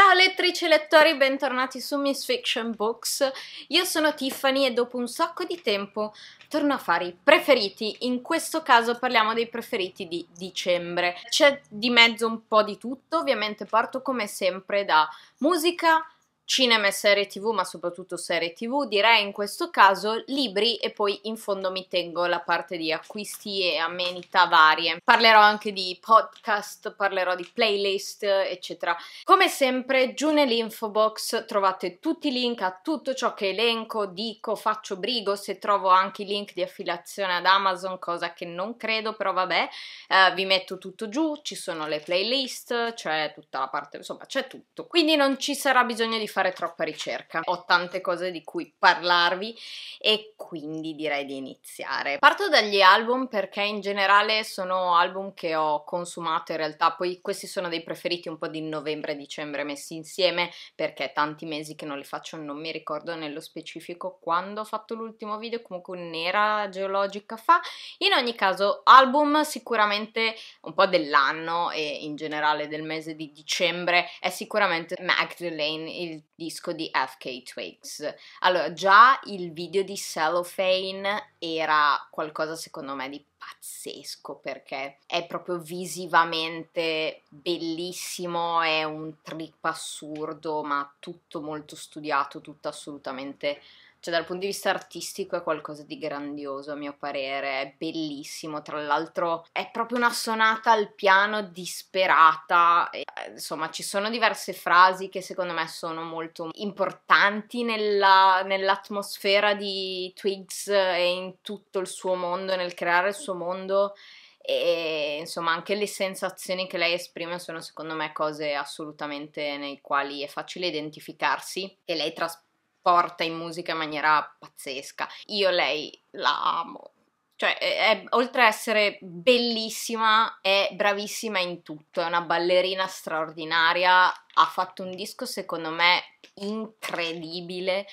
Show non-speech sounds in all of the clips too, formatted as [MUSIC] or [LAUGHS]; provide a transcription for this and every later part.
Ciao lettrici e lettori, bentornati su Miss Fiction Books. Io sono Tiffany e dopo un sacco di tempo torno a fare i preferiti. In questo caso parliamo dei preferiti di dicembre. C'è di mezzo un po' di tutto, ovviamente parto come sempre da musica, cinema e serie tv, ma soprattutto serie tv, direi in questo caso libri e poi in fondo mi tengo la parte di acquisti e amenità varie. Parlerò anche di podcast, parlerò di playlist, eccetera. Come sempre giù nell'info box trovate tutti i link a tutto ciò che elenco, dico, faccio brigo, se trovo anche i link di affiliazione ad Amazon, cosa che non credo, però vabbè, eh, vi metto tutto giù, ci sono le playlist, c'è tutta la parte, insomma, c'è tutto. Quindi non ci sarà bisogno di fare fare troppa ricerca, ho tante cose di cui parlarvi e quindi direi di iniziare. Parto dagli album perché in generale sono album che ho consumato in realtà, poi questi sono dei preferiti un po' di novembre e dicembre messi insieme perché tanti mesi che non li faccio non mi ricordo nello specifico quando ho fatto l'ultimo video, comunque un'era geologica fa. In ogni caso album sicuramente un po' dell'anno e in generale del mese di dicembre è sicuramente Magdalene, il disco di FK Twigs. Allora, già il video di Cellophane era qualcosa secondo me di pazzesco perché è proprio visivamente bellissimo, è un trip assurdo, ma tutto molto studiato, tutto assolutamente cioè dal punto di vista artistico è qualcosa di grandioso a mio parere, è bellissimo, tra l'altro è proprio una sonata al piano disperata, e, eh, insomma ci sono diverse frasi che secondo me sono molto importanti nella, nell'atmosfera di Twigs e in tutto il suo mondo, nel creare il suo mondo e insomma anche le sensazioni che lei esprime sono secondo me cose assolutamente nei quali è facile identificarsi e lei trasporta porta in musica in maniera pazzesca. Io lei la amo. Cioè, è, oltre ad essere bellissima, è bravissima in tutto, è una ballerina straordinaria, ha fatto un disco secondo me incredibile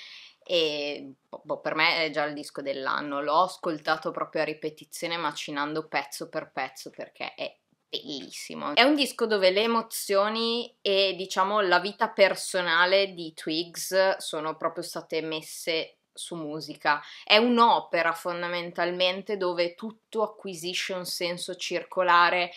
e boh, boh per me è già il disco dell'anno, l'ho ascoltato proprio a ripetizione macinando pezzo per pezzo perché è bellissimo. È un disco dove le emozioni e diciamo la vita personale di Twigs sono proprio state messe su musica. È un'opera fondamentalmente dove tutto acquisisce un senso circolare.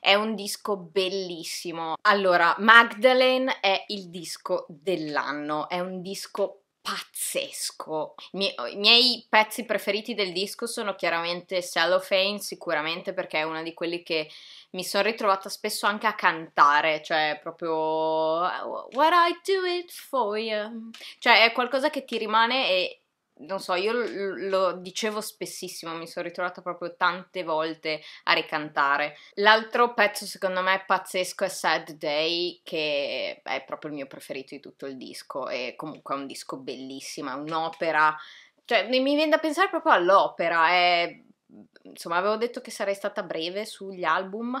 È un disco bellissimo. Allora, Magdalene è il disco dell'anno, è un disco pazzesco. I miei, I miei pezzi preferiti del disco sono chiaramente Cellophane, sicuramente perché è uno di quelli che mi sono ritrovata spesso anche a cantare, cioè proprio What I do it for you. Cioè è qualcosa che ti rimane e non so, io lo dicevo spessissimo, mi sono ritrovata proprio tante volte a ricantare. L'altro pezzo secondo me pazzesco è Sad Day, che è proprio il mio preferito di tutto il disco e comunque è un disco bellissimo, è un'opera, cioè mi viene da pensare proprio all'opera, è... Insomma, avevo detto che sarei stata breve sugli album. [LAUGHS]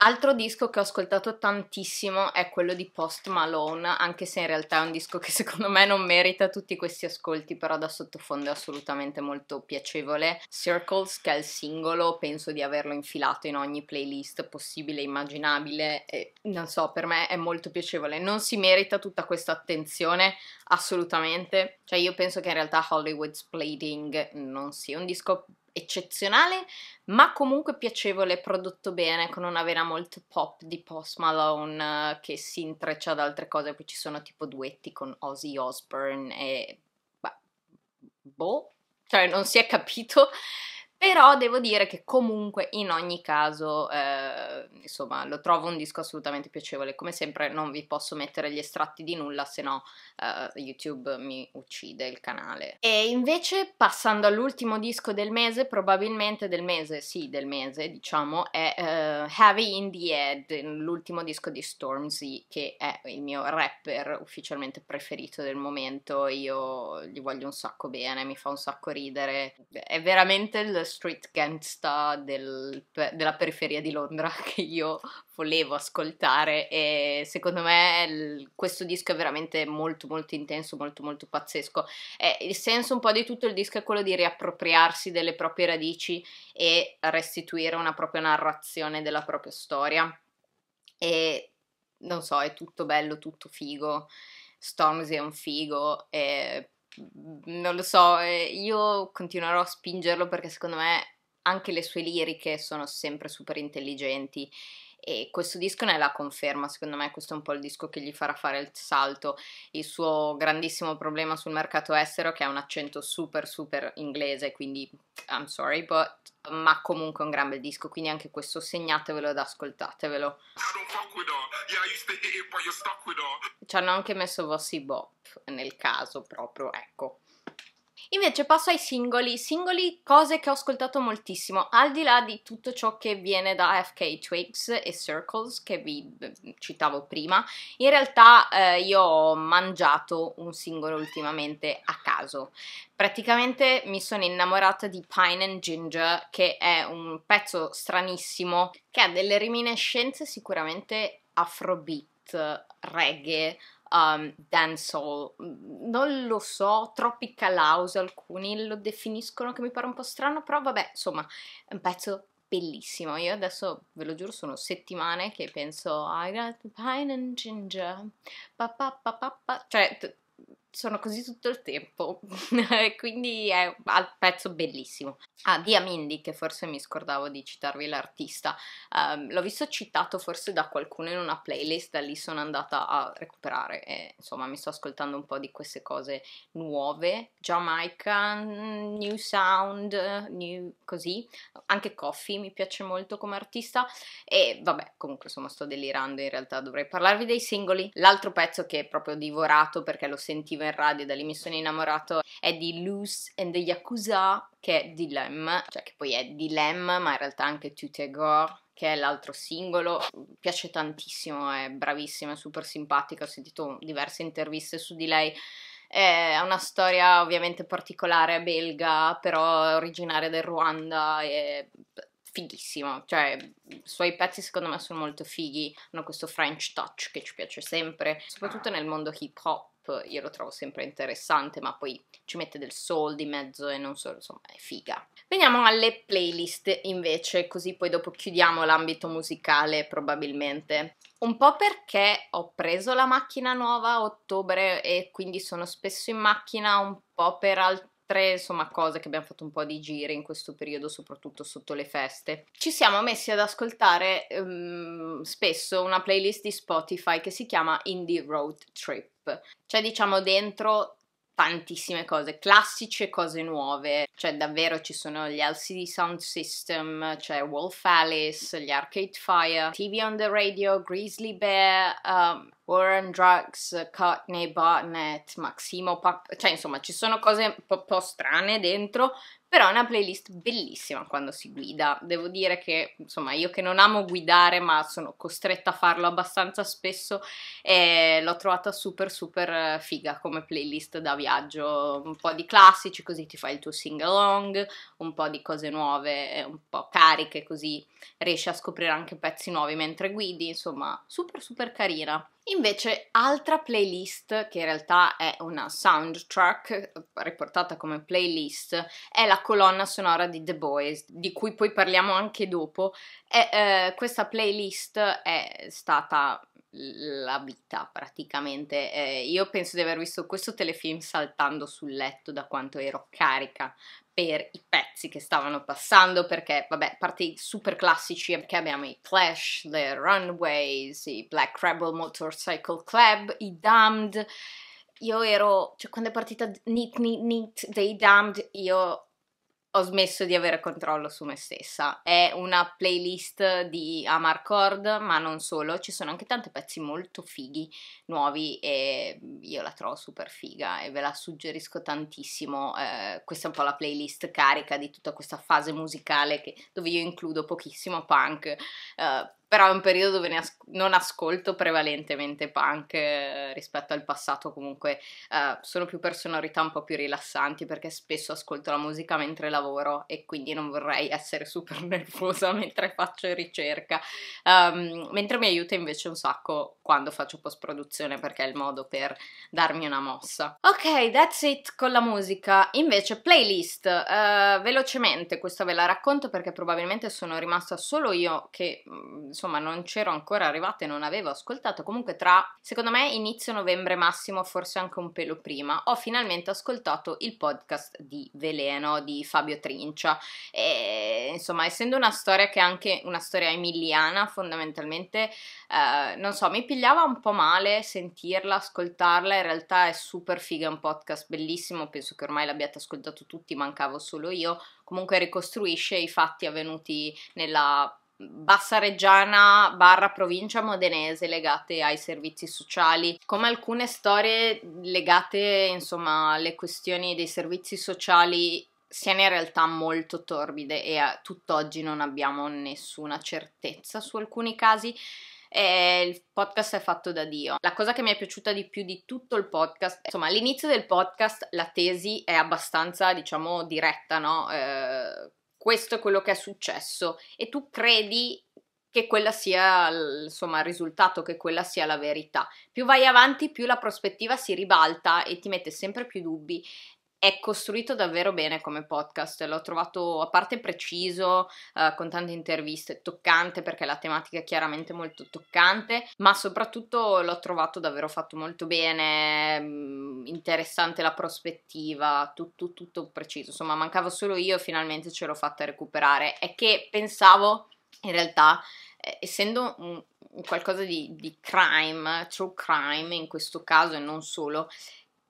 Altro disco che ho ascoltato tantissimo è quello di Post Malone, anche se in realtà è un disco che secondo me non merita tutti questi ascolti, però da sottofondo è assolutamente molto piacevole. Circles, che è il singolo, penso di averlo infilato in ogni playlist possibile e immaginabile e non so, per me è molto piacevole. Non si merita tutta questa attenzione, assolutamente. Cioè io penso che in realtà Hollywood's Plating non sia un disco eccezionale, ma comunque piacevole, prodotto bene, con una vena molto pop di Post Malone uh, che si intreccia ad altre cose, poi ci sono tipo duetti con Ozzy Osbourne e... Bah, boh, cioè non si è capito però devo dire che comunque in ogni caso, eh, insomma, lo trovo un disco assolutamente piacevole. Come sempre non vi posso mettere gli estratti di nulla, se no eh, YouTube mi uccide il canale. E invece passando all'ultimo disco del mese, probabilmente del mese, sì del mese diciamo, è eh, Heavy in the Head, l'ultimo disco di Stormzy che è il mio rapper ufficialmente preferito del momento. Io gli voglio un sacco bene, mi fa un sacco ridere. È veramente il street gangsta del, della periferia di Londra [LAUGHS] che io volevo ascoltare e secondo me il, questo disco è veramente molto molto intenso, molto molto pazzesco. Eh, il senso un po' di tutto il disco è quello di riappropriarsi delle proprie radici e restituire una propria narrazione della propria storia. E non so, è tutto bello, tutto figo. Stormzy è un figo e non lo so, eh, io continuerò a spingerlo perché secondo me anche le sue liriche sono sempre super intelligenti e questo disco ne è la conferma, secondo me questo è un po' il disco che gli farà fare il salto. Il suo grandissimo problema sul mercato estero che ha un accento super super inglese, quindi I'm sorry, but, ma comunque è un gran bel disco, quindi anche questo segnatevelo ed ascoltatevelo. Ci hanno anche messo Vossi Bop nel caso proprio, ecco. Invece passo ai singoli, singoli cose che ho ascoltato moltissimo, al di là di tutto ciò che viene da FK Twigs e Circles che vi citavo prima, in realtà eh, io ho mangiato un singolo ultimamente a caso. Praticamente mi sono innamorata di Pine and Ginger che è un pezzo stranissimo che ha delle reminiscenze sicuramente afrobeat, reggae, um, dancehall, mm, non lo so, tropical house alcuni lo definiscono che mi pare un po' strano, però vabbè, insomma, è un pezzo bellissimo. Io adesso ve lo giuro, sono settimane che penso I got pine and ginger. Pa, pa, pa, pa, pa. Cioè, t- sono così tutto il tempo, [LAUGHS] quindi è al pezzo bellissimo. Ah, Dia Mindy, che forse mi scordavo di citarvi l'artista, um, l'ho visto citato forse da qualcuno in una playlist, da lì sono andata a recuperare e insomma mi sto ascoltando un po' di queste cose nuove, Jamaica, New Sound, new, così, anche Coffee mi piace molto come artista e vabbè comunque insomma sto delirando, in realtà dovrei parlarvi dei singoli. L'altro pezzo che è proprio divorato perché lo sentivo nel radio, da lì mi sono innamorato, è di Luce and the Yakuza, che è Dilem, cioè che poi è Dilem, ma in realtà anche Tutegor, che è l'altro singolo, piace tantissimo, è bravissima, è super simpatica, ho sentito diverse interviste su di lei. È una storia ovviamente particolare, belga, però originaria del Ruanda e fighissimo, cioè i suoi pezzi secondo me sono molto fighi, hanno questo French touch che ci piace sempre, soprattutto nel mondo hip hop io lo trovo sempre interessante, ma poi ci mette del soul di mezzo e non solo, insomma, è figa. Veniamo alle playlist invece, così poi dopo chiudiamo l'ambito musicale probabilmente. Un po' perché ho preso la macchina nuova a ottobre e quindi sono spesso in macchina, un po' per altri tre insomma cose che abbiamo fatto un po' di giri in questo periodo, soprattutto sotto le feste. Ci siamo messi ad ascoltare um, spesso una playlist di Spotify che si chiama Indie Road Trip. Cioè diciamo dentro tantissime cose classici e cose nuove, cioè davvero ci sono gli LCD Sound System, c'è cioè Wolf Alice, gli Arcade Fire, TV on the Radio, Grizzly Bear, um, War on Drugs, Cockney Barnett, Maximo Pap, cioè insomma ci sono cose un po', po' strane dentro, però è una playlist bellissima quando si guida. Devo dire che, insomma, io che non amo guidare, ma sono costretta a farlo abbastanza spesso, eh, l'ho trovata super super eh, figa come playlist da viaggio. Un po' di classici, così ti fai il tuo sing along, un po' di cose nuove, eh, un po' cariche, così riesci a scoprire anche pezzi nuovi mentre guidi. Insomma, super super carina. Invece, altra playlist, che in realtà è una soundtrack eh, riportata come playlist, è la colonna sonora di The Boys, di cui poi parliamo anche dopo. E, eh, questa playlist è stata la vita praticamente. Eh, io penso di aver visto questo telefilm saltando sul letto da quanto ero carica per i pezzi che stavano passando, perché vabbè, parte i super classici, perché abbiamo i Clash, The Runways, i Black Rebel Motorcycle Club, i Damned. Io ero, cioè quando è partita Neat Neat Neat dei Damned, io ho smesso di avere controllo su me stessa. È una playlist di Amar Chord, ma non solo, ci sono anche tanti pezzi molto fighi, nuovi e io la trovo super figa e ve la suggerisco tantissimo. Eh, questa è un po' la playlist carica di tutta questa fase musicale che, dove io includo pochissimo punk, eh, però è un periodo dove as- non ascolto prevalentemente punk eh, rispetto al passato, comunque eh, sono più per sonorità un po' più rilassanti perché spesso ascolto la musica mentre lavoro e quindi non vorrei essere super [LAUGHS] nervosa mentre faccio ricerca, um, mentre mi aiuta invece un sacco quando faccio post produzione perché è il modo per darmi una mossa. Ok, that's it con la musica, invece playlist, uh, velocemente questa ve la racconto perché probabilmente sono rimasta solo io che mm, insomma non c'ero ancora arrivata e non avevo ascoltato, comunque tra secondo me inizio novembre massimo, forse anche un pelo prima, ho finalmente ascoltato il podcast di Veleno di Fabio Trincia e insomma essendo una storia che è anche una storia emiliana fondamentalmente, eh, non so, mi pigliava un po' male sentirla, ascoltarla, in realtà è super figa, è un podcast bellissimo, penso che ormai l'abbiate ascoltato tutti, mancavo solo io, comunque ricostruisce i fatti avvenuti nella bassa reggiana barra provincia modenese legate ai servizi sociali, come alcune storie legate insomma alle questioni dei servizi sociali siano in realtà molto torbide e a eh, tutt'oggi non abbiamo nessuna certezza su alcuni casi. Eh, il podcast è fatto da Dio. La cosa che mi è piaciuta di più di tutto il podcast, insomma, all'inizio del podcast la tesi è abbastanza, diciamo, diretta, no? Eh, questo è quello che è successo e tu credi che quella sia insomma il risultato, che quella sia la verità. Più vai avanti, più la prospettiva si ribalta e ti mette sempre più dubbi è costruito davvero bene come podcast, l'ho trovato a parte preciso, eh, con tante interviste, toccante perché la tematica è chiaramente molto toccante, ma soprattutto l'ho trovato davvero fatto molto bene, mm, interessante la prospettiva, tutto, tutto preciso, insomma mancavo solo io e finalmente ce l'ho fatta recuperare, è che pensavo in realtà eh, essendo un, qualcosa di, di, crime, true crime in questo caso e non solo,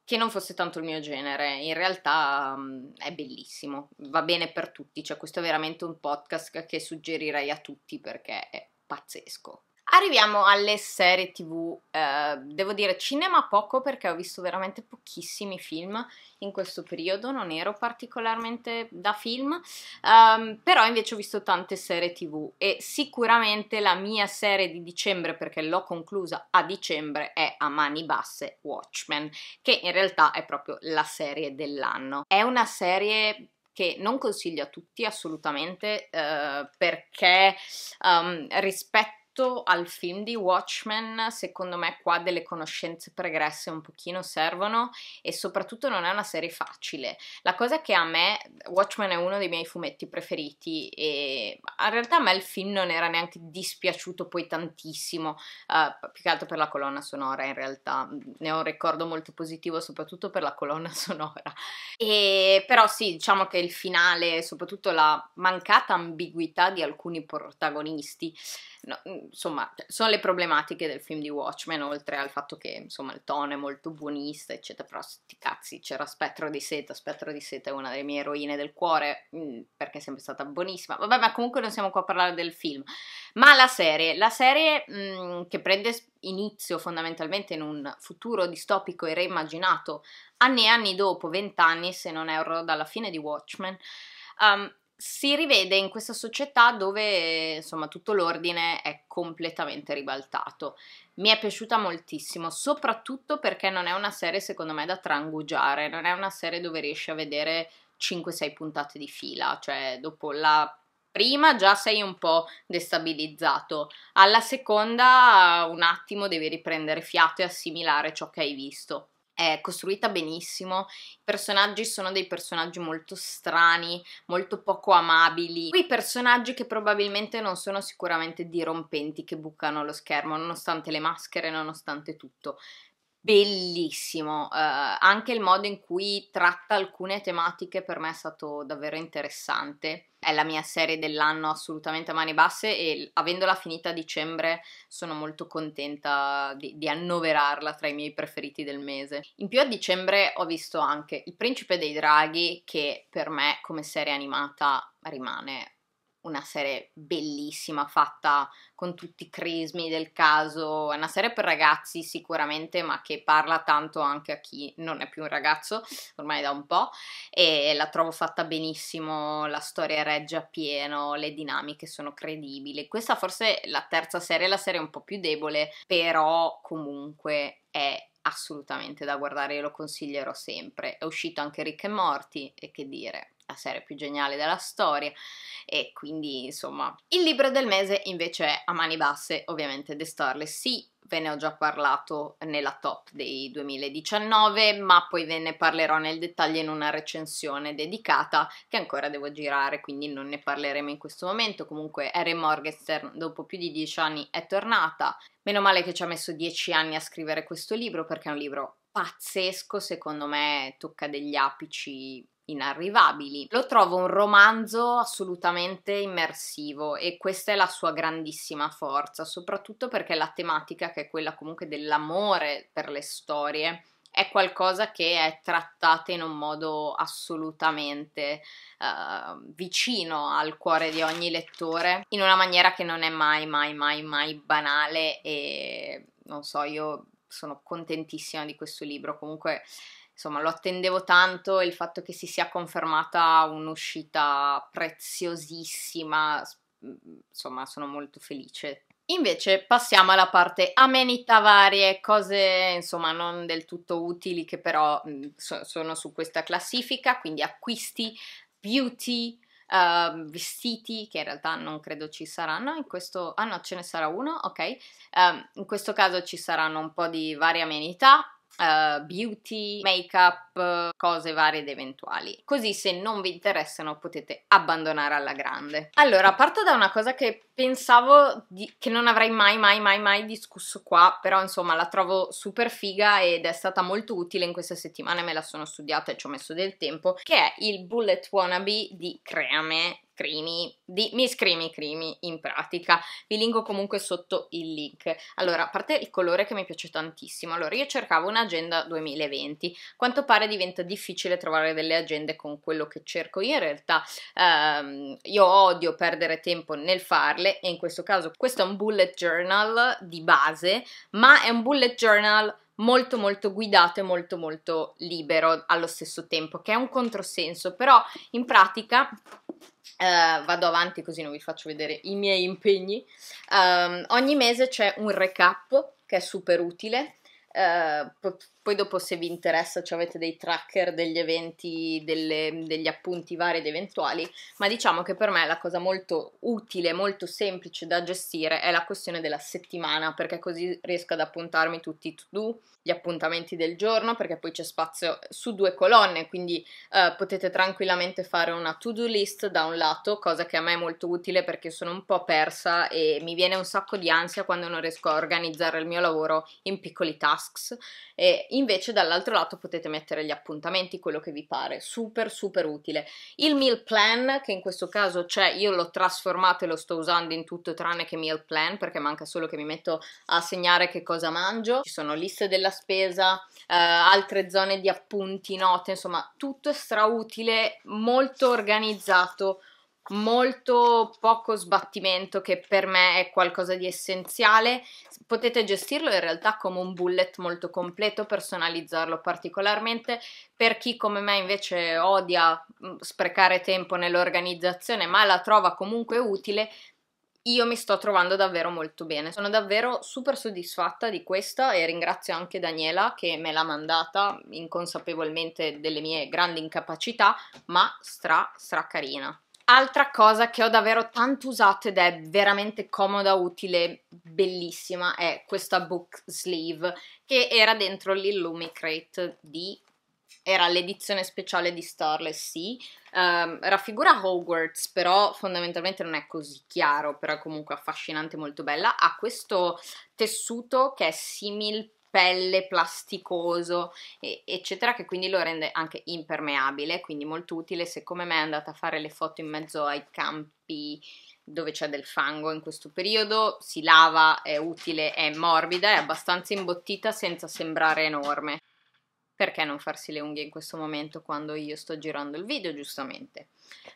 che non fosse tanto il mio genere, in realtà um, è bellissimo, va bene per tutti, cioè questo è veramente un podcast che suggerirei a tutti perché è pazzesco. Arriviamo alle serie tv, eh, devo dire cinema poco perché ho visto veramente pochissimi film in questo periodo, non ero particolarmente da film, um, però invece ho visto tante serie tv e sicuramente la mia serie di dicembre, perché l'ho conclusa a dicembre, è a mani basse Watchmen, che in realtà è proprio la serie dell'anno. È una serie che non consiglio a tutti assolutamente eh, perché um, rispetto soprattutto al film di Watchmen, secondo me qua delle conoscenze pregresse un pochino servono e soprattutto non è una serie facile. La cosa che a me, Watchmen è uno dei miei fumetti preferiti e in realtà a me il film non era neanche dispiaciuto poi tantissimo, uh, più che altro per la colonna sonora in realtà, ne ho un ricordo molto positivo soprattutto per la colonna [LAUGHS] sonora. E, però sì, diciamo che il finale, soprattutto la mancata ambiguità di alcuni protagonisti, no, mm, insomma, cioè, sono le problematiche del film di Watchmen, oltre al fatto che, insomma, il tono è molto buonista, eccetera, però sti cazzi, c'era Spettro di Seta, Spettro di Seta è una delle mie eroine del cuore, mm, perché è sempre stata buonissima, vabbè, ma comunque non siamo qua a parlare del film, ma la serie, la serie mh, mm, che prende inizio fondamentalmente in un futuro distopico e reimmaginato, anni e anni dopo, vent'anni se non erro, dalla fine di Watchmen, um, si rivede in questa società dove insomma tutto l'ordine è completamente ribaltato. Mi è piaciuta moltissimo, soprattutto perché non è una serie secondo me da trangugiare, non è una serie dove riesci a vedere 5-6 puntate di fila, cioè dopo la prima già sei un po' destabilizzato, alla seconda un attimo devi riprendere fiato e assimilare ciò che hai visto è costruita benissimo, i personaggi sono dei personaggi molto strani, molto poco amabili, quei personaggi che probabilmente non sono sicuramente dirompenti, che bucano lo schermo, nonostante le maschere, nonostante tutto bellissimo, eh, anche il modo in cui tratta alcune tematiche per me è stato davvero interessante. È la mia serie dell'anno assolutamente a mani basse e avendola finita a dicembre sono molto contenta di, di annoverarla tra i miei preferiti del mese. In più a dicembre ho visto anche Il principe dei draghi che per me come serie animata rimane una serie bellissima fatta con tutti i crismi del caso, è una serie per ragazzi sicuramente, ma che parla tanto anche a chi non è più un ragazzo, ormai da un po', e la trovo fatta benissimo, la storia regge a pieno, le dinamiche sono credibili. Questa forse è la terza serie la serie un po' più debole, però comunque è assolutamente da guardare, io lo consiglierò sempre. È uscito anche Rick e Morti, e che dire, la serie più geniale della storia e quindi insomma il libro del mese invece è a mani basse ovviamente The Starless sì ve ne ho già parlato nella top dei 2019, ma poi ve ne parlerò nel dettaglio in una recensione dedicata che ancora devo girare, quindi non ne parleremo in questo momento. Comunque Erin Morgenstern dopo più di dieci anni è tornata. Meno male che ci ha messo dieci anni a scrivere questo libro perché è un libro pazzesco, secondo me tocca degli apici inarrivabili. Lo trovo un romanzo assolutamente immersivo e questa è la sua grandissima forza, soprattutto perché la tematica, che è quella comunque dell'amore per le storie, è qualcosa che è trattata in un modo assolutamente uh, vicino al cuore di ogni lettore, in una maniera che non è mai, mai, mai, mai banale e non so, io sono contentissima di questo libro, comunque insomma lo attendevo tanto e il fatto che si sia confermata un'uscita preziosissima, mm, mm, insomma sono molto felice. Invece passiamo alla parte amenità varie, cose insomma non del tutto utili che però mm, so- sono su questa classifica, quindi acquisti, beauty, Uh, vestiti che in realtà non credo ci saranno in questo ah no ce ne sarà uno ok um, in questo caso ci saranno un po' di varie amenità uh, beauty, makeup, Eh, cose varie ed eventuali. Così se non vi interessano potete abbandonare alla grande. Allora, parto da una cosa che pensavo di, che non avrei mai, mai, mai, mai discusso qua, però insomma la trovo super figa ed è stata molto utile in queste settimane, me la sono studiata e ci ho messo del tempo, che è il Bullet Wannabe di Creame, Creamy, di Miss Creamy Crimi in pratica. Vi linko comunque sotto il link. Allora, a parte il colore che mi piace tantissimo, allora io cercavo un'agenda 2020, quanto pare diventa difficile trovare delle agende con quello che cerco. Io in realtà ehm, io odio perdere tempo nel farle e in questo caso questo è un bullet journal di base, ma è un bullet journal molto molto guidato e molto molto libero allo stesso tempo, che è un controsenso, però in pratica Uh, vado avanti così non vi faccio vedere i miei impegni. Um, ogni mese c'è un recap che è super utile. Uh, poi dopo se vi interessa ci avete dei tracker degli eventi, delle, degli appunti vari ed eventuali, ma diciamo che per me la cosa molto utile, molto semplice da gestire è la questione della settimana, perché così riesco ad appuntarmi tutti i to-do, gli appuntamenti del giorno, perché poi c'è spazio su due colonne, quindi eh, potete tranquillamente fare una to-do list da un lato, cosa che a me è molto utile perché sono un po' persa e mi viene un sacco di ansia quando non riesco a organizzare il mio lavoro in piccoli tasks. E in Invece dall'altro lato potete mettere gli appuntamenti, quello che vi pare, super super utile. Il meal plan, che in questo caso c'è, io l'ho trasformato e lo sto usando in tutto tranne che meal plan, perché manca solo che mi metto a segnare che cosa mangio. Ci sono liste della spesa, eh, altre zone di appunti, note, insomma tutto strautile, molto organizzato molto poco sbattimento che per me è qualcosa di essenziale. Potete gestirlo in realtà come un bullet molto completo, personalizzarlo particolarmente per chi come me invece odia mm, sprecare tempo nell'organizzazione, ma la trova comunque utile. Io mi sto trovando davvero molto bene, sono davvero super soddisfatta di questa e ringrazio anche Daniela che me l'ha mandata inconsapevolmente delle mie grandi incapacità, ma stra stra carina. Altra cosa che ho davvero tanto usato ed è veramente comoda, utile, bellissima è questa book sleeve che era dentro l'Illumicrate di era l'edizione speciale di Starless, sì, um, raffigura Hogwarts, però fondamentalmente non è così chiaro, però è comunque affascinante, molto bella, ha questo tessuto che è simil pelle, plasticoso, eccetera, che quindi lo rende anche impermeabile, quindi molto utile se come me andata a fare le foto in mezzo ai campi dove c'è del fango in questo periodo, si lava, è utile, è morbida, è abbastanza imbottita senza sembrare enorme. Perché non farsi le unghie in questo momento quando io sto girando il video, giustamente?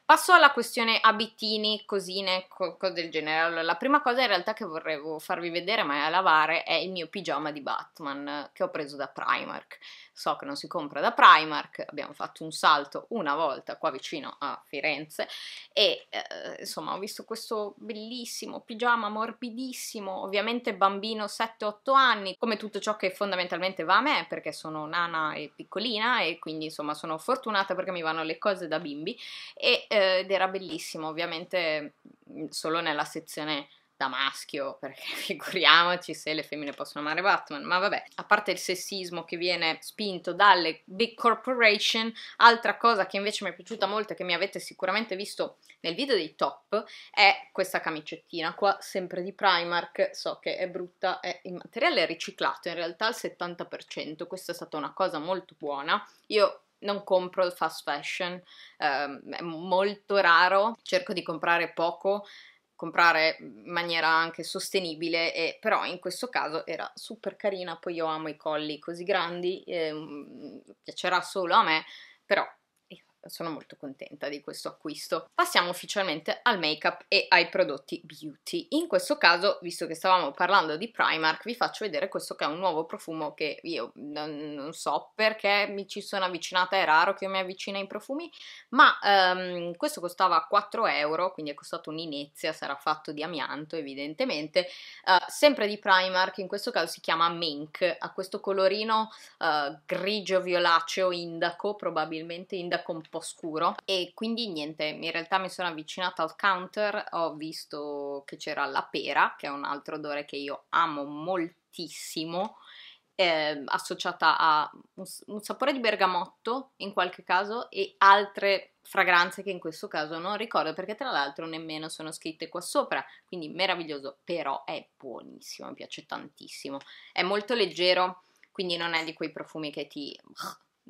Passo alla questione abitini, cosine, cose del genere. Allora, la prima cosa in realtà che vorrevo farvi vedere, ma è a lavare, è il mio pigiama di Batman che ho preso da Primark. So che non si compra da Primark, abbiamo fatto un salto una volta qua vicino a Firenze e eh, insomma ho visto questo bellissimo pigiama morbidissimo, ovviamente bambino 7-8 anni, come tutto ciò che fondamentalmente va a me perché sono nana e piccolina e quindi insomma sono fortunata perché mi vanno le cose da bimbi e, eh, ed era bellissimo, ovviamente mm, solo nella sezione da maschio, [LAUGHS] perché figuriamoci se le femmine possono amare Batman, ma vabbè, a parte il sessismo che viene spinto dalle big corporation, altra cosa che invece mi è piaciuta molto e che mi avete sicuramente visto nel video dei top è questa camicettina qua, sempre di Primark, so che è brutta, è il materiale è riciclato in realtà al 70%, questa è stata una cosa molto buona, io non compro il fast fashion, eh, è molto raro, cerco di comprare poco, comprare in maniera anche sostenibile, e, però in questo caso era super carina, poi io amo i colli così grandi, eh, piacerà solo a me, però sono molto contenta di questo acquisto. Passiamo ufficialmente al make-up e ai prodotti beauty. In questo caso, visto che stavamo parlando di Primark, vi faccio vedere questo che è un nuovo profumo che io non, so perché mi ci sono avvicinata, è raro che mi avvicina ai profumi, ma um, questo costava 4 euro, quindi è costato un'inezia, sarà fatto di amianto evidentemente. Uh, sempre di Primark, in questo caso si chiama Mink, ha questo colorino uh, grigio violaceo indaco, probabilmente indaco un po' scuro e quindi niente, in realtà mi sono avvicinata al counter, ho visto che c'era la pera, che è un altro odore che io amo moltissimo, eh, associata a un, un sapore di bergamotto in qualche caso e altre fragranze che in questo caso non ricordo perché tra l'altro nemmeno sono scritte qua sopra, quindi meraviglioso, però è buonissimo, mi piace tantissimo, è molto leggero, quindi non è di quei profumi che ti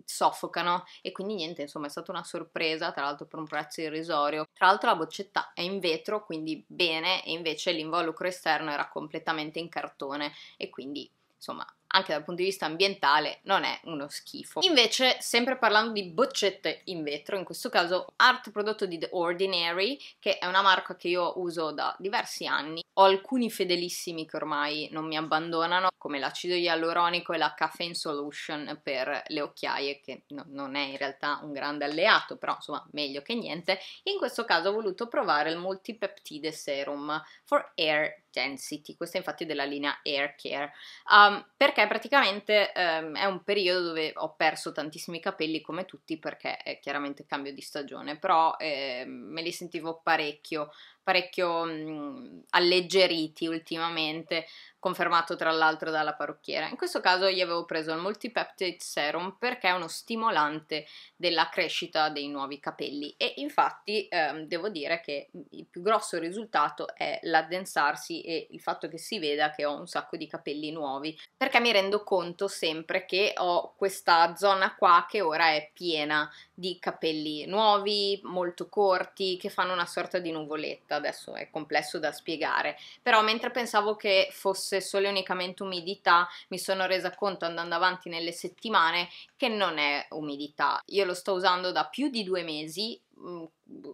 soffocano e quindi niente insomma è stata una sorpresa tra l'altro per un prezzo irrisorio tra l'altro la boccetta è in vetro quindi bene e invece l'involucro esterno era completamente in cartone e quindi insomma anche dal punto di vista ambientale non è uno schifo. Invece, sempre parlando di boccette in vetro, in questo caso Art prodotto di The Ordinary, che è una marca che io uso da diversi anni, ho alcuni fedelissimi che ormai non mi abbandonano, come l'acido ialuronico e la caffeine solution per le occhiaie, che no, non è in realtà un grande alleato, però insomma meglio che niente. In questo caso ho voluto provare il Multipeptide Serum for Air Intensity, questa è infatti della linea Air Care, um, perché praticamente um, è un periodo dove ho perso tantissimi capelli come tutti perché eh, chiaramente cambio di stagione, però eh, me li sentivo parecchio parecchio mh, mhmm, alleggeriti ultimamente, confermato tra l'altro dalla parrucchiera. In questo caso io avevo preso il Multipeptide Serum perché è uno stimolante della crescita dei nuovi capelli e infatti ehm, devo dire che il più grosso risultato è l'addensarsi e il fatto che si veda che ho un sacco di capelli nuovi perché mi rendo conto sempre che ho questa zona qua che ora è piena di capelli nuovi, molto corti, che fanno una sorta di nuvoletta, adesso è complesso da spiegare, però mentre pensavo che fosse solo e unicamente umidità, mi sono resa conto andando avanti nelle settimane che non è umidità. Io lo sto usando da più di due mesi, mm,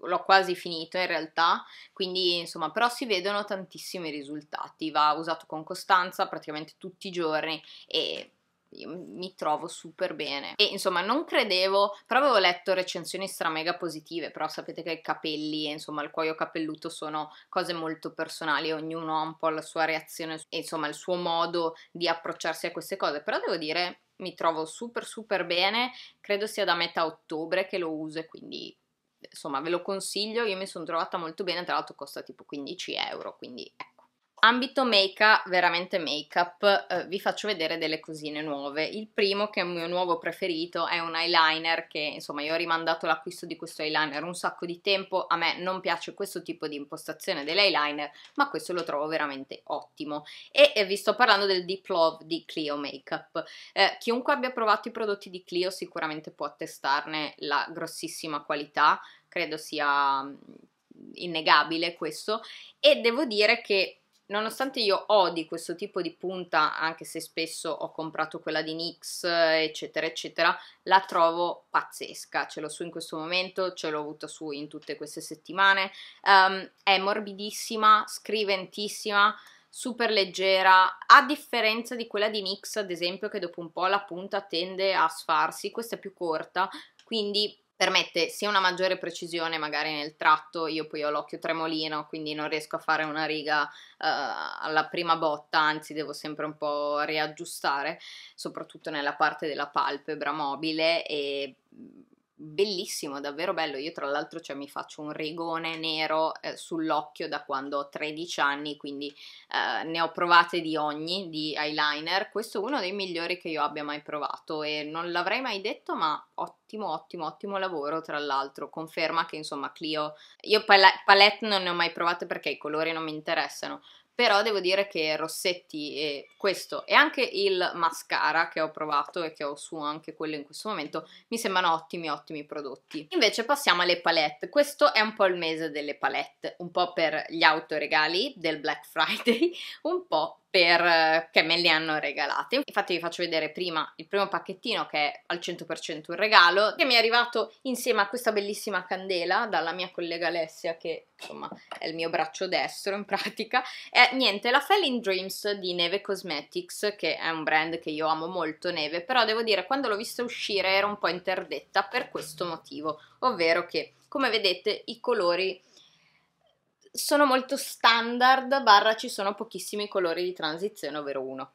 l'ho quasi finito in realtà, quindi insomma, però si vedono tantissimi risultati, va usato con costanza praticamente tutti i giorni e mi trovo super bene e insomma non credevo però avevo letto recensioni stramega positive però sapete che i capelli e insomma il cuoio capelluto sono cose molto personali ognuno ha un po' la sua reazione e insomma il suo modo di approcciarsi a queste cose però devo dire mi trovo super super bene credo sia da metà ottobre che lo uso e quindi insomma ve lo consiglio io mi sono trovata molto bene tra l'altro costa tipo 15 euro quindi ecco Ambito make-up, veramente make-up, eh, vi faccio vedere delle cosine nuove. Il primo, che è il mio nuovo preferito, è un eyeliner che, insomma, io ho rimandato l'acquisto di questo eyeliner un sacco di tempo. A me non piace questo tipo di impostazione dell'eyeliner, ma questo lo trovo veramente ottimo. E eh, vi sto parlando del Deep Love di Clio Makeup. Eh, chiunque abbia provato i prodotti di Clio sicuramente può attestarne la grossissima qualità, credo sia mm, innegabile questo, e devo dire che Nonostante io odi questo tipo di punta, anche se spesso ho comprato quella di NYX, eccetera, eccetera, la trovo pazzesca. Ce l'ho su in questo momento, ce l'ho avuta su in tutte queste settimane. Um, è morbidissima, scriventissima, super leggera, a differenza di quella di NYX, ad esempio, che dopo un po' la punta tende a sfarsi. Questa è più corta, quindi permette sia una maggiore precisione magari nel tratto, io poi ho l'occhio tremolino quindi non riesco a fare una riga uh, alla prima botta, anzi devo sempre un po' riaggiustare, soprattutto nella parte della palpebra mobile e mm, bellissimo, davvero bello. Io tra l'altro cioè, mi faccio un rigone nero eh, sull'occhio da quando ho 13 anni, quindi eh, ne ho provate di ogni, di eyeliner. Questo è uno dei migliori che io abbia mai provato e non l'avrei mai detto, ma ottimo, ottimo, ottimo lavoro tra l'altro. Conferma che insomma Clio, io palette non ne ho mai provate perché i colori non mi interessano, però devo dire che Rossetti e questo e anche il mascara che ho provato e che ho su anche quello in questo momento mi sembrano ottimi ottimi prodotti invece passiamo alle palette questo è un po' il mese delle palette un po' per gli autoregali del Black Friday [LAUGHS] un po' perché eh, me li hanno regalati. Infatti vi faccio vedere prima il primo pacchettino che è al 100% un regalo, che mi è arrivato insieme a questa bellissima candela dalla mia collega Alessia che insomma è il mio braccio destro in pratica. E niente, la Felling Dreams di Neve Cosmetics che è un brand che io amo molto Neve, però devo dire quando l'ho vista uscire ero un po' interdetta per questo motivo, ovvero che come vedete i colori sono molto standard, barra ci sono pochissimi colori di transizione, ovvero uno. [LAUGHS]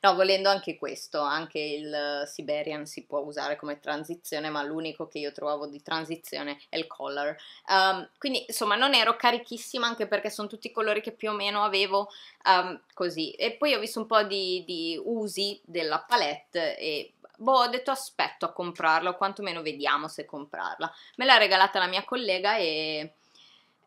no, volendo anche questo, anche il Siberian si può usare come transizione, ma l'unico che io trovavo di transizione è il color. Um, quindi insomma non ero carichissima anche perché sono tutti i colori che più o meno avevo um, così. E poi ho visto un po' di, di usi della palette e boh, ho detto aspetto a comprarla o quantomeno vediamo se comprarla. Me l'ha regalata la mia collega e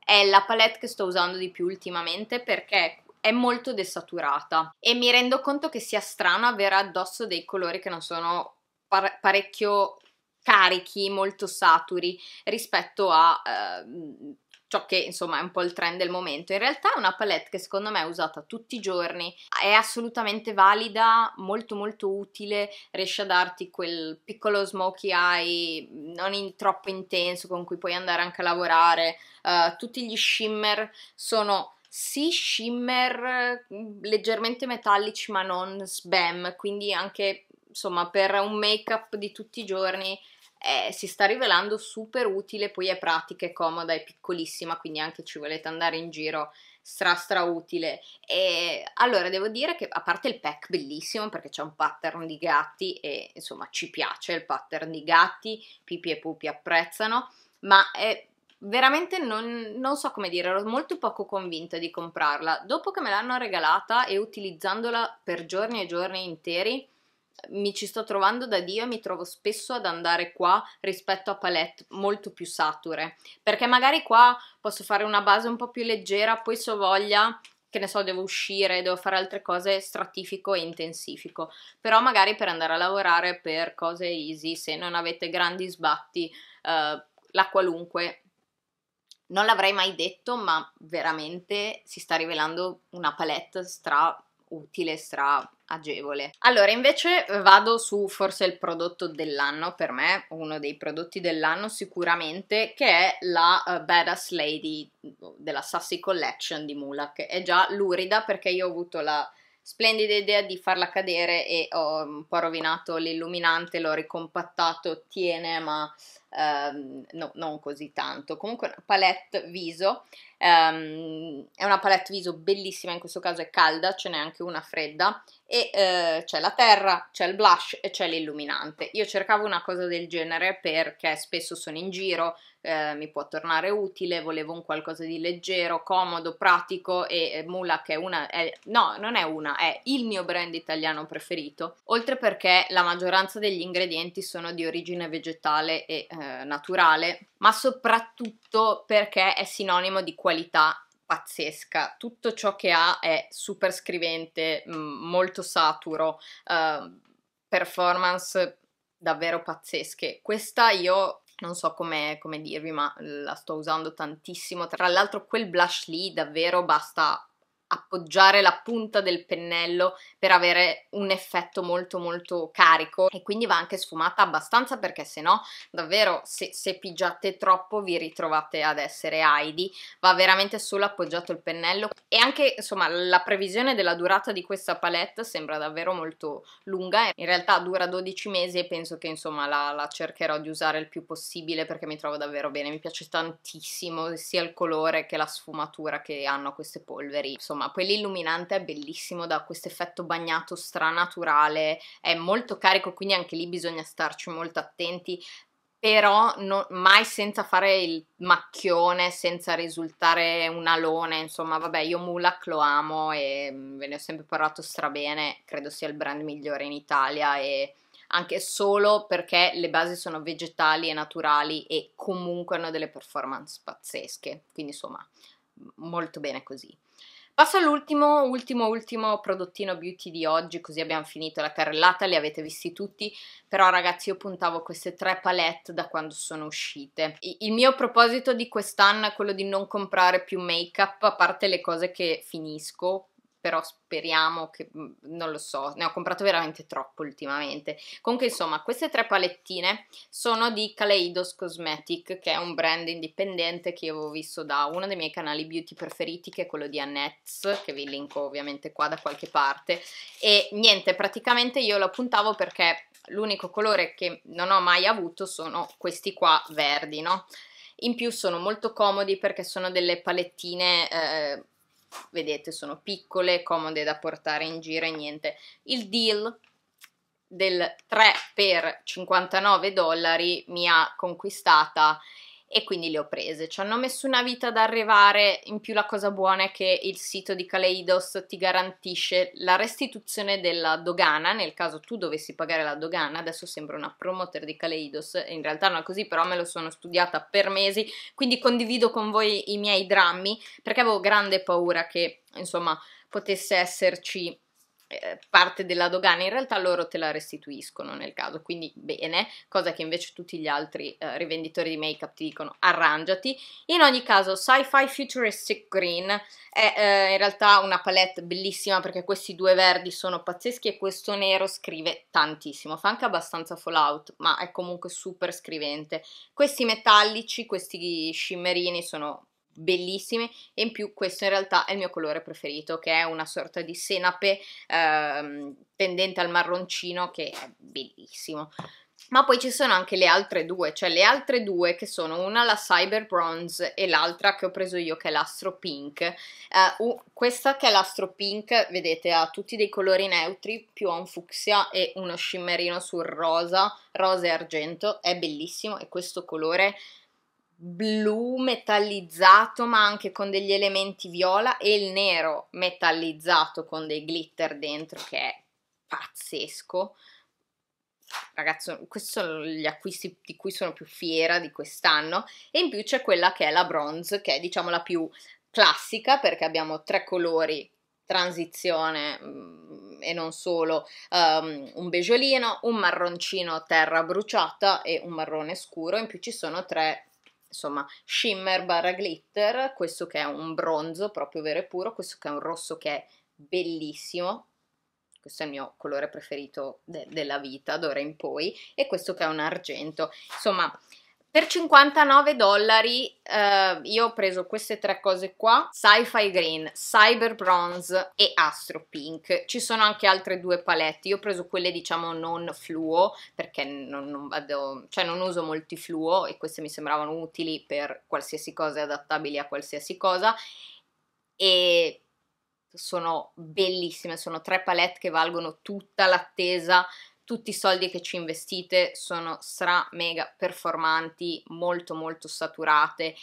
è la palette che sto usando di più ultimamente perché è molto desaturata e mi rendo conto che sia strano avere addosso dei colori che non sono par- parecchio carichi, molto saturi rispetto a eh, ciò che insomma è un po' il trend del momento. In realtà è una palette che secondo me è usata tutti i giorni, è assolutamente valida, molto molto utile, riesce a darti quel piccolo smoky eye non in, troppo intenso con cui puoi andare anche a lavorare. Uh, tutti gli shimmer sono sì shimmer mm, leggermente metallici ma non spam, quindi anche insomma per un make up di tutti i giorni eh, si sta rivelando super utile, poi è pratica, è comoda, è piccolissima, quindi anche ci volete andare in giro stra stra utile e allora devo dire che a parte il pack bellissimo perché c'è un pattern di gatti e insomma ci piace il pattern di gatti Pipi e Pupi apprezzano ma è veramente non, non, so come dire, ero molto poco convinta di comprarla. Dopo che me l'hanno regalata e utilizzandola per giorni e giorni interi, mi ci sto trovando da Dio e mi trovo spesso ad andare qua rispetto a palette molto più sature, perché magari qua posso fare una base un po' più leggera, poi se ho voglia che ne so, devo uscire, devo fare altre cose, stratifico e intensifico. Però magari per andare a lavorare per cose easy, se non avete grandi sbatti, eh, la qualunque, non l'avrei mai detto, ma veramente si sta rivelando una palette stra utile, stra agevole. Allora, invece vado su forse il prodotto dell'anno per me, uno dei prodotti dell'anno sicuramente, che è la uh, Badass Lady mm, della Sassy Collection di Mulak. È già lurida perché io ho avuto la Splendida idea di farla cadere e ho un po' rovinato l'illuminante, l'ho ricompattato, tiene ma ehm, no, non così tanto. Comunque palette viso, ehm, è una palette viso bellissima, in questo caso è calda, ce n'è anche una fredda e eh, c'è la terra, c'è il blush e c'è l'illuminante. Io cercavo una cosa del genere perché spesso sono in giro, eh, mi può tornare utile, volevo un qualcosa di leggero, comodo, pratico e eh, Mula che è una, è, no non è una, è il mio brand italiano preferito, oltre perché la maggioranza degli ingredienti sono di origine vegetale e eh, naturale, ma soprattutto perché è sinonimo di qualità pazzesca, tutto ciò che ha è super scrivente, molto saturo, uh, performance davvero pazzesche. Questa io non so come, come dirvi, ma la sto usando tantissimo. Tra l'altro quel blush lì davvero basta appoggiare la punta del pennello per avere un effetto molto molto carico e quindi va anche sfumata abbastanza perché se no davvero se, se pigiate troppo vi ritrovate ad essere Heidi va veramente solo appoggiato il pennello e anche insomma la previsione della durata di questa palette sembra davvero molto lunga in realtà dura 12 mesi e penso che insomma la, la cercherò di usare il più possibile perché mi trovo davvero bene mi piace tantissimo sia il colore che la sfumatura che hanno queste polveri insomma ma poi l'illuminante è bellissimo, da questo effetto bagnato stranaturale, è molto carico, quindi anche lì bisogna starci molto attenti, però no, mai senza fare il macchione, senza risultare un alone, insomma vabbè io Mulac lo amo e mm, ve ne ho sempre parlato strabene, credo sia il brand migliore in Italia e anche solo perché le basi sono vegetali e naturali e comunque hanno delle performance pazzesche, quindi insomma molto bene così. Passo all'ultimo, ultimo, ultimo prodottino beauty di oggi, così abbiamo finito la carrellata, li avete visti tutti, però ragazzi io puntavo queste tre palette da quando sono uscite. Il mio proposito di quest'anno è quello di non comprare più make-up, a parte le cose che finisco, però speriamo che, mm, non lo so, ne ho comprato veramente troppo ultimamente. Comunque insomma, queste tre palettine sono di Kaleidos Cosmetic, che è un brand indipendente che io avevo visto da uno dei miei canali beauty preferiti, che è quello di Annette's che vi linko ovviamente qua da qualche parte. E niente, praticamente io lo puntavo perché l'unico colore che non ho mai avuto sono questi qua verdi, no? In più sono molto comodi perché sono delle palettine eh, vedete sono piccole, comode da portare in giro e niente. Il deal del 3 per 59 dollari mi ha conquistata e quindi le ho prese. Ci hanno messo una vita ad arrivare, in più la cosa buona è che il sito di Kaleidos ti garantisce la restituzione della dogana, nel caso tu dovessi pagare la dogana, adesso sembra una promoter di Kaleidos, in realtà non è così, però me lo sono studiata per mesi, quindi condivido con voi i miei drammi, perché avevo grande paura che, insomma, potesse esserci eh, parte della dogana, in realtà loro te la restituiscono nel caso, quindi bene, cosa che invece tutti gli altri eh, rivenditori di make-up ti dicono arrangiati. In ogni caso, Sci-Fi Futuristic Green è eh, in realtà una palette bellissima perché questi due verdi sono pazzeschi e questo nero scrive tantissimo, fa anche abbastanza fallout, ma è comunque super scrivente. Questi metallici, questi scimmerini sono bellissime e in più questo in realtà è il mio colore preferito che è una sorta di senape ehm, tendente al marroncino che è bellissimo ma poi ci sono anche le altre due, cioè le altre due che sono una la Cyber Bronze e l'altra che ho preso io che è l'Astro Pink. Uh, questa che è l'Astro Pink, vedete, ha tutti dei colori neutri, più ha un fucsia e uno scimmerino sul rosa, rosa e argento, è bellissimo e questo colore blu metallizzato ma anche con degli elementi viola e il nero metallizzato con dei glitter dentro che è pazzesco ragazzi questi sono gli acquisti di cui sono più fiera di quest'anno e in più c'è quella che è la bronze che è diciamo la più classica perché abbiamo tre colori transizione mm, e non solo um, un beggiolino, un marroncino terra bruciata e un marrone scuro in più ci sono tre insomma shimmer barra glitter, questo che è un bronzo proprio vero e puro, questo che è un rosso che è bellissimo, questo è il mio colore preferito de della vita d'ora in poi, e questo che è un argento, insomma per 59 dollari eh, io ho preso queste tre cose qua, Sci-Fi Green, Cyber Bronze e Astro Pink. Ci sono anche altre due palette, io ho preso quelle diciamo non fluo perché non, non, vado, cioè non uso molti fluo e queste mi sembravano utili per qualsiasi cosa adattabili a qualsiasi cosa. E sono bellissime, sono tre palette che valgono tutta l'attesa tutti i soldi che ci investite sono stra mega performanti, molto molto saturate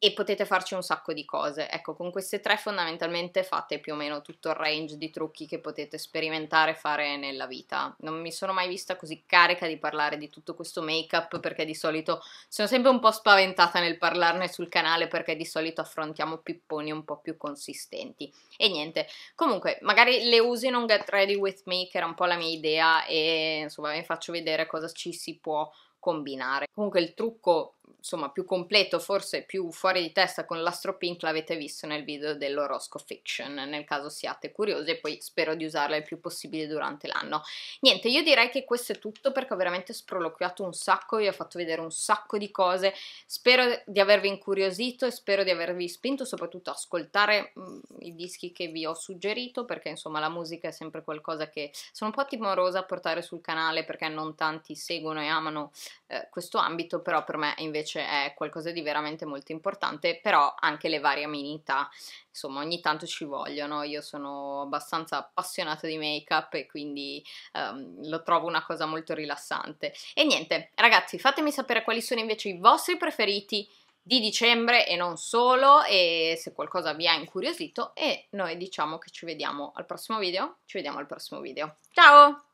e potete farci un sacco di cose. Ecco, con queste tre fondamentalmente fate più o meno tutto il range di trucchi che potete sperimentare e fare nella vita. Non mi sono mai vista così carica di parlare di tutto questo make-up perché di solito sono sempre un po' spaventata nel parlarne sul canale perché di solito affrontiamo pipponi un po' più consistenti. E niente, comunque magari le usi in un Get Ready With Me che era un po' la mia idea e insomma vi faccio vedere cosa ci si può combinare. Comunque il trucco insomma più completo, forse più fuori di testa con l'astro pink l'avete visto nel video dell'Orosco Fiction, nel caso siate curiosi e poi spero di usarla il più possibile durante l'anno. Niente, io direi che questo è tutto perché ho veramente sproloquiato un sacco, vi ho fatto vedere un sacco di cose, spero di avervi incuriosito e spero di avervi spinto soprattutto a ascoltare mm, i dischi che vi ho suggerito perché insomma la musica è sempre qualcosa che sono un po' timorosa a portare sul canale perché non tanti seguono e amano eh, questo ambito, però per me è invece invece è qualcosa di veramente molto importante, però anche le varie amenità, insomma ogni tanto ci vogliono, io sono abbastanza appassionata di make-up e quindi um, lo trovo una cosa molto rilassante. E niente, ragazzi, fatemi sapere quali sono invece i vostri preferiti di dicembre e non solo e se qualcosa vi ha incuriosito e noi diciamo che ci vediamo al prossimo video, ci vediamo al prossimo video. Ciao!